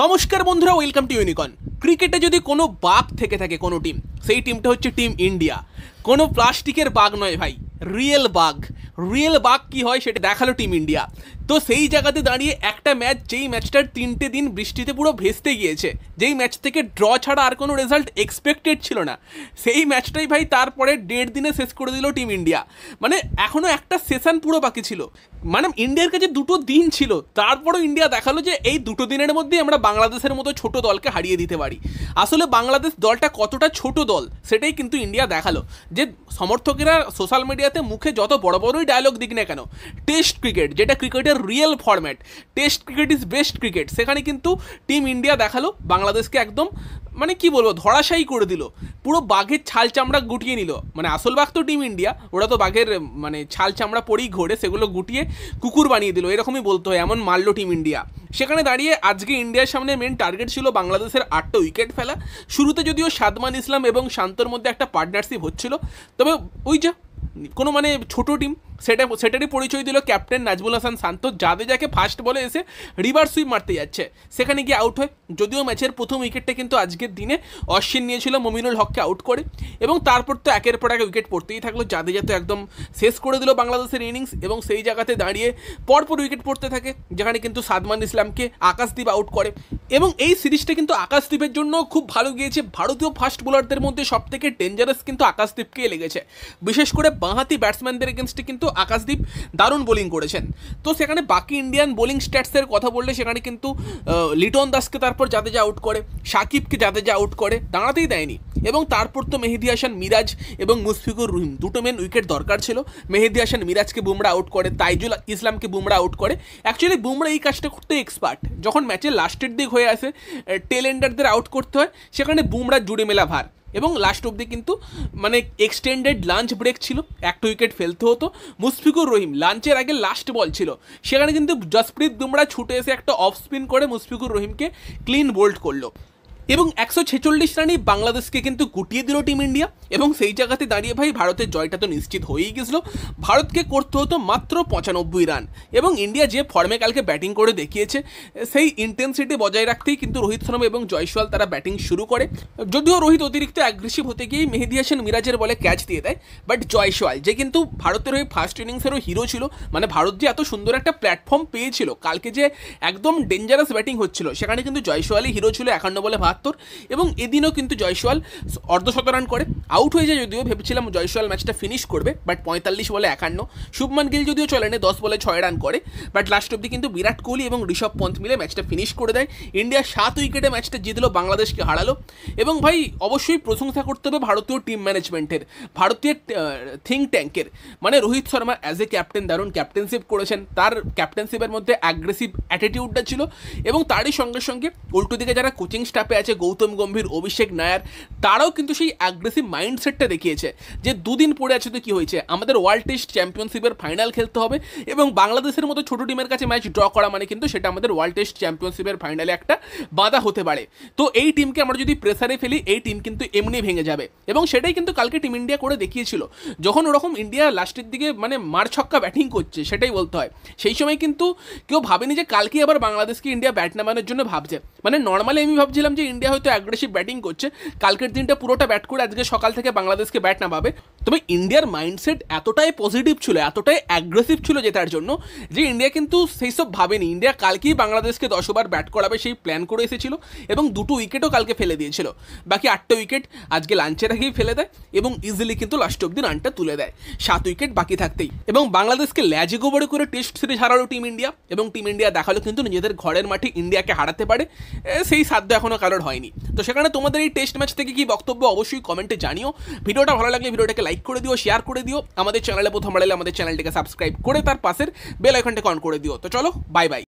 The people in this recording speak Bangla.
নমস্কার বন্ধুরা ওয়েলকাম টু ইউনিকন ক্রিকেটে যদি কোনো বাঘ থেকে থাকে কোনো টিম সেই টিমটা হচ্ছে টিম ইন্ডিয়া কোনো প্লাস্টিকের বাঘ নয় ভাই রিয়েল বাঘ রিয়েল বাঘ কী হয় সেটা দেখালো টিম ইন্ডিয়া তো সেই জায়গাতে দাঁড়িয়ে একটা ম্যাচ যেই ম্যাচটার তিনটে দিন বৃষ্টিতে পুরো ভেস্তে গিয়েছে যেই ম্যাচ থেকে ড্র ছাড়া আর কোনো রেজাল্ট এক্সপেক্টেড ছিল না সেই ম্যাচটাই ভাই তারপরে দেড় দিনে শেষ করে দিল টিম ইন্ডিয়া মানে এখনও একটা সেশন পুরো বাকি ছিল মানে ইন্ডিয়ার কাছে দুটো দিন ছিল তারপরও ইন্ডিয়া দেখালো যে এই দুটো দিনের মধ্যেই আমরা বাংলাদেশের মতো ছোট দলকে হারিয়ে দিতে পারি আসলে বাংলাদেশ দলটা কতটা ছোট দল সেটাই কিন্তু ইন্ডিয়া দেখালো যে সমর্থকেরা সোশ্যাল মিডিয়াতে মুখে যত বড় বড়ই ডায়লগ দিক না কেন টেস্ট ক্রিকেট যেটা ক্রিকেটের real format test cricket is best cricket সেখানে কিন্তু টিম ইন্ডিয়া দেখালো বাংলাদেশকে একদম মানে কি বলবো ধরাশায়ী করে দিল পুরো বাঘের ছাল চামড়া গুটিয়ে নিল মানে আসল বাঘ তো টিম ইন্ডিয়া ওরা তো বাঘের মানে ছাল চামড়া পরেই ঘোরে সেগুলো গুটিয়ে কুকুর বানিয়ে দিল এরকমই বলতে হয় এমন মারল টিম ইন্ডিয়া সেখানে দাঁড়িয়ে আজকে ইন্ডিয়ার সামনে মেন টার্গেট ছিল বাংলাদেশের আটটা উইকেট ফেলা শুরুতে যদিও সাদমান ইসলাম এবং শান্তর মধ্যে একটা পার্টনারশিপ হচ্ছিল তবে ওই যা কোনো মানে ছোট টিম সেটা সেটারই পরিচয় দিল ক্যাপ্টেন নাজমুল হাসান শান্ত যাকে ফার্স্ট বলে এসে রিভার্স সুইপ মারতে যাচ্ছে সেখানে গিয়ে আউট হয় যদিও ম্যাচের প্রথম উইকেটটা কিন্তু আজকের দিনে অশ্বিন নিয়েছিল মমিনুল হককে আউট করে এবং তারপর তো একের পর এক উইকেট পড়তেই থাকলো জাদেজা তো একদম শেষ করে দিল বাংলাদেশের ইনিংস এবং সেই জায়গাতে দাঁড়িয়ে পরপর উইকেট পড়তে থাকে যেখানে কিন্তু সাদমান ইসলামকে আকাশদ্বীপ আউট করে এবং এই সিরিজটা কিন্তু আকাশদ্বীপের জন্য খুব ভালো গিয়েছে ভারতীয় ফাস্ট বোলারদের মধ্যে সবথেকে ডেঞ্জারাস কিন্তু আকাশদ্বীপকেই লেগেছে বিশেষ করে বাঁহাতি ব্যাটসম্যানদের এগেনস্টে কিন্তু আকাশদীপ দারুণ বোলিং করেছেন তো সেখানে বাকি ইন্ডিয়ান বোলিং স্ট্যাটসের কথা বললে সেখানে কিন্তু লিটন দাসকে তারপর যা আউট করে সাকিবকে যা আউট করে দাঁড়াতেই দেয়নি এবং তারপর তো মেহেদি হাসান মিরাজ এবং মুশফিকুর রহিম দুটো মেন উইকেট দরকার ছিল মেহেদি হাসান মিরাজকে বুমরা আউট করে তাইজুল ইসলামকে বুমরা আউট করে অ্যাকচুয়ালি বুমরা এই কাজটা করতে এক্সপার্ট যখন ম্যাচের লাস্টের দিক হয়ে আসে টেলেন্ডারদের আউট করতে হয় সেখানে বুমরা জুড়ে মেলা ভার এবং লাস্ট অব্দি কিন্তু মানে এক্সটেন্ডেড লাঞ্চ ব্রেক ছিল একটা উইকেট ফেলতে হতো মুশফিকুর রহিম লাঞ্চের আগে লাস্ট বল ছিল সেখানে কিন্তু জসপ্রীত বুমরা ছুটে এসে একটা অফ স্পিন করে মুশফিকুর রহিমকে ক্লিন বোল্ড করলো এবং একশো ছেচল্লিশ রানে বাংলাদেশকে কিন্তু গুটিয়ে দিল টিম ইন্ডিয়া এবং সেই জায়গাতে দাঁড়িয়ে ভাই ভারতের জয়টা তো নিশ্চিত হয়েই গেছিল ভারতকে করতে হতো মাত্র পঁচানব্বই রান এবং ইন্ডিয়া যে ফর্মে কালকে ব্যাটিং করে দেখিয়েছে সেই ইন্টেন্সিটি বজায় রাখতেই কিন্তু রোহিত শর্মা এবং জয়সওয়াল তারা ব্যাটিং শুরু করে যদিও রোহিত অতিরিক্ত অ্যাগ্রেসিভ হতে গিয়েই মেহেদি হাসান মিরাজের বলে ক্যাচ দিয়ে দেয় বাট জয়সওয়াল যে কিন্তু ভারতের হয়ে ফার্স্ট ইনিংসেরও হিরো ছিল মানে ভারত যে এত সুন্দর একটা প্ল্যাটফর্ম পেয়েছিল কালকে যে একদম ডেঞ্জারাস ব্যাটিং হচ্ছিল সেখানে কিন্তু জয়সওয়ালই হিরো ছিল একান্ন বলে ভাত বাহাত্তর এবং এদিনও কিন্তু জয়সওয়াল অর্ধশত রান করে আউট হয়ে যায় যদিও ভেবেছিলাম জয়সওয়াল ম্যাচটা ফিনিশ করবে বাট পঁয়তাল্লিশ বলে একান্ন শুভমান গিল যদিও চলে নেয় দশ বলে ছয় রান করে বাট লাস্ট অব্দি কিন্তু বিরাট কোহলি এবং ঋষভ পন্থ মিলে ম্যাচটা ফিনিশ করে দেয় ইন্ডিয়া সাত উইকেটে ম্যাচটা জিতলো বাংলাদেশকে হারালো এবং ভাই অবশ্যই প্রশংসা করতে হবে ভারতীয় টিম ম্যানেজমেন্টের ভারতীয় থিঙ্ক ট্যাঙ্কের মানে Rohit Sharma as a captain দারুণ ক্যাপ্টেনশিপ করেছেন তার ক্যাপ্টেনশিপের মধ্যে অ্যাগ্রেসিভ অ্যাটিটিউডটা ছিল এবং তারই সঙ্গে সঙ্গে উল্টো দিকে যারা কোচিং স্টাফে আছে আছে গৌতম গম্ভীর অভিষেক নায়ার তারাও কিন্তু সেই অ্যাগ্রেসিভ মাইন্ডসেটটা দেখিয়েছে যে দুদিন পড়ে আছে তো কী হয়েছে আমাদের ওয়ার্ল্ড টেস্ট চ্যাম্পিয়নশিপের ফাইনাল খেলতে হবে এবং বাংলাদেশের মতো ছোটো টিমের কাছে ম্যাচ ড্র করা মানে কিন্তু সেটা আমাদের ওয়ার্ল্ড টেস্ট চ্যাম্পিয়নশিপের ফাইনালে একটা বাধা হতে পারে তো এই টিমকে আমরা যদি প্রেসারে ফেলি এই টিম কিন্তু এমনি ভেঙে যাবে এবং সেটাই কিন্তু কালকে টিম ইন্ডিয়া করে দেখিয়েছিল যখন ওরকম ইন্ডিয়া লাস্টের দিকে মানে মার ছক্কা ব্যাটিং করছে সেটাই বলতে হয় সেই সময় কিন্তু কেউ ভাবেনি যে কালকে আবার বাংলাদেশকে ইন্ডিয়া ব্যাট নামানোর জন্য ভাবছে মানে নর্মালি আমি ভাবছিলাম যে ইন্ডিয়া হয়তো অ্যাগ্রেসিভ ব্যাটিং করছে কালকের দিনটা পুরোটা ব্যাট করে আজকে সকাল থেকে বাংলাদেশকে ব্যাট না পাবে তবে ইন্ডিয়ার মাইন্ডসেট এতটাই পজিটিভ ছিল এতটাই অ্যাগ্রেসিভ ছিল জেতার জন্য যে ইন্ডিয়া কিন্তু সেই সব ভাবেনি ইন্ডিয়া কালকেই বাংলাদেশকে দশ ওভার ব্যাট করাবে সেই প্ল্যান করে এসেছিল এবং দুটো উইকেটও কালকে ফেলে দিয়েছিল বাকি আটটা উইকেট আজকে লাঞ্চের আগেই ফেলে দেয় এবং ইজিলি কিন্তু লাস্ট অব্দি রানটা তুলে দেয় সাত উইকেট বাকি থাকতেই এবং বাংলাদেশকে ল্যাজে ওভারে করে টেস্ট সিরিজ হারালো টিম ইন্ডিয়া এবং টিম ইন্ডিয়া দেখালো কিন্তু নিজেদের ঘরের মাঠে ইন্ডিয়াকে হারাতে পারে সেই সাধ্য এখনও কারোর হয়নি তো সেখানে তোমাদের এই টেস্ট ম্যাচ থেকে কি বক্তব্য অবশ্যই কমেন্টে জানিও ভিডিওটা ভালো লাগলে ভিডিওটাকে লাইক লাইক করে দিও শেয়ার করে দিও আমাদের চ্যানেলে প্রথম বেড়ালে আমাদের চ্যানেলটিকে সাবস্ক্রাইব করে তার পাশের বেল আইকনটাকে অন করে দিও তো চলো বাই বাই